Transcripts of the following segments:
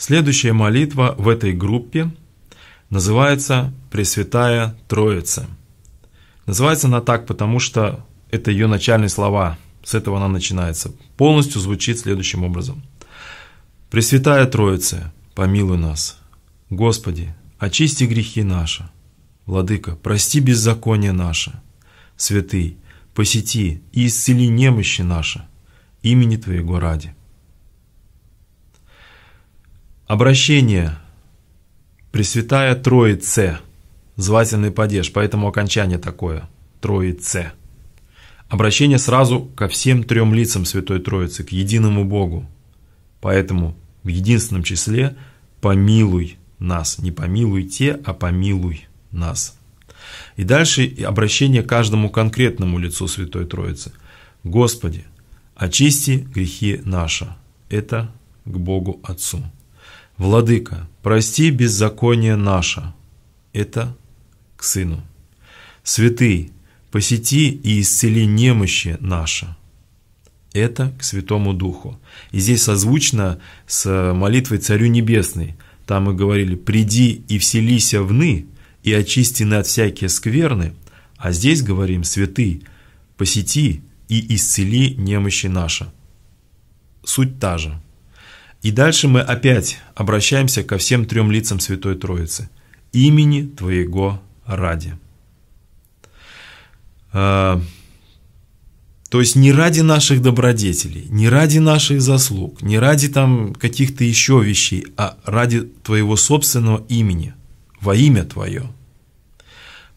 Следующая молитва в этой группе называется «Пресвятая Троица». Называется она так, потому что это ее начальные слова. С этого она начинается. Полностью звучит следующим образом. «Пресвятая Троица, помилуй нас. Господи, очисти грехи наши. Владыка, прости беззаконие наше. Святый, посети и исцели немощи наши. Имени Твоего ради. Обращение. Пресвятая Троице. Звательный падеж, поэтому окончание такое. Троице. Обращение сразу ко всем трем лицам Святой Троицы, к единому Богу. Поэтому в единственном числе «помилуй нас». Не «помилуйте», а «помилуй нас». И дальше обращение каждому конкретному лицу Святой Троицы. «Господи, очисти грехи наши». Это к Богу Отцу. «Владыка, прости беззаконие наше» – это к Сыну. «Святый, посети и исцели немощи наше. это к Святому Духу. И здесь созвучно с молитвой Царю Небесной. Там мы говорили «приди и вселися вны, и очистины от всякие скверны», а здесь говорим «святый, посети и исцели немощи наше. Суть та же – и дальше мы опять обращаемся ко всем трем лицам Святой Троицы. Имени Твоего ради. А, то есть не ради наших добродетелей, не ради наших заслуг, не ради там каких-то еще вещей, а ради Твоего собственного имени, во имя Твое.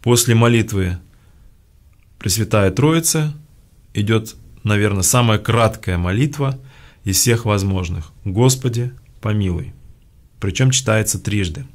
После молитвы Пресвятая Троица идет, наверное, самая краткая молитва – из всех возможных. Господи, помилуй. Причем читается трижды.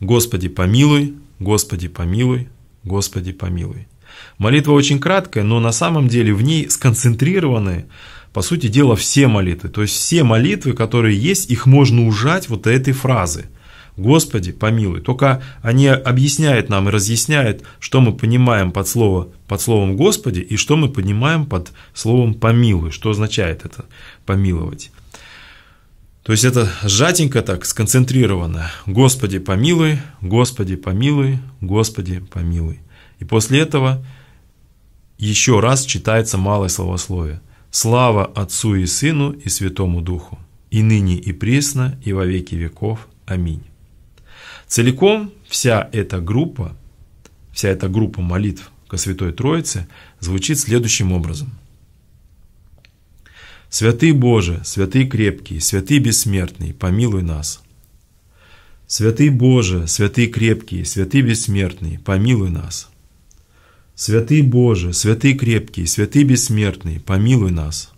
Господи, помилуй, Господи, помилуй, Господи, помилуй. Молитва очень краткая, но на самом деле в ней сконцентрированы, по сути дела, все молитвы. То есть все молитвы, которые есть, их можно ужать вот этой фразы – Господи, помилуй. Только они объясняют нам и разъясняют, что мы понимаем под, слово, под словом Господи и что мы понимаем под словом помилуй, что означает это помиловать. То есть это сжатенько так, сконцентрировано. Господи, помилуй, Господи, помилуй, Господи, помилуй. И после этого еще раз читается малое словословие. «Слава Отцу и Сыну и Святому Духу, и ныне и пресно, и во веки веков. Аминь». Целиком вся эта группа, вся эта группа молитв ко Святой Троице звучит следующим образом. «Святый Боже, святый крепкий, святый бессмертный, помилуй нас». «Святый Боже, святый крепкий, святый бессмертный, помилуй нас». «Святый Боже, святый крепкий, святый бессмертный, помилуй нас».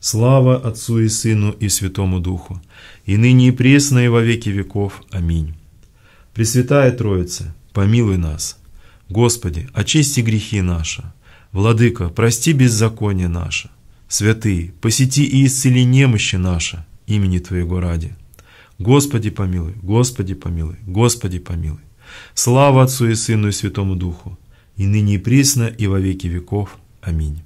Слава Отцу и Сыну и Святому Духу, и ныне и пресно и во веки веков. Аминь. Пресвятая Троица, помилуй нас. Господи, очисти грехи наши. Владыка, прости беззаконие наше. Святые, посети и исцели немощи наши имени Твоего ради. Господи помилуй, Господи помилуй, Господи помилуй. Слава Отцу и Сыну и Святому Духу, и ныне и присно, и во веки веков. Аминь.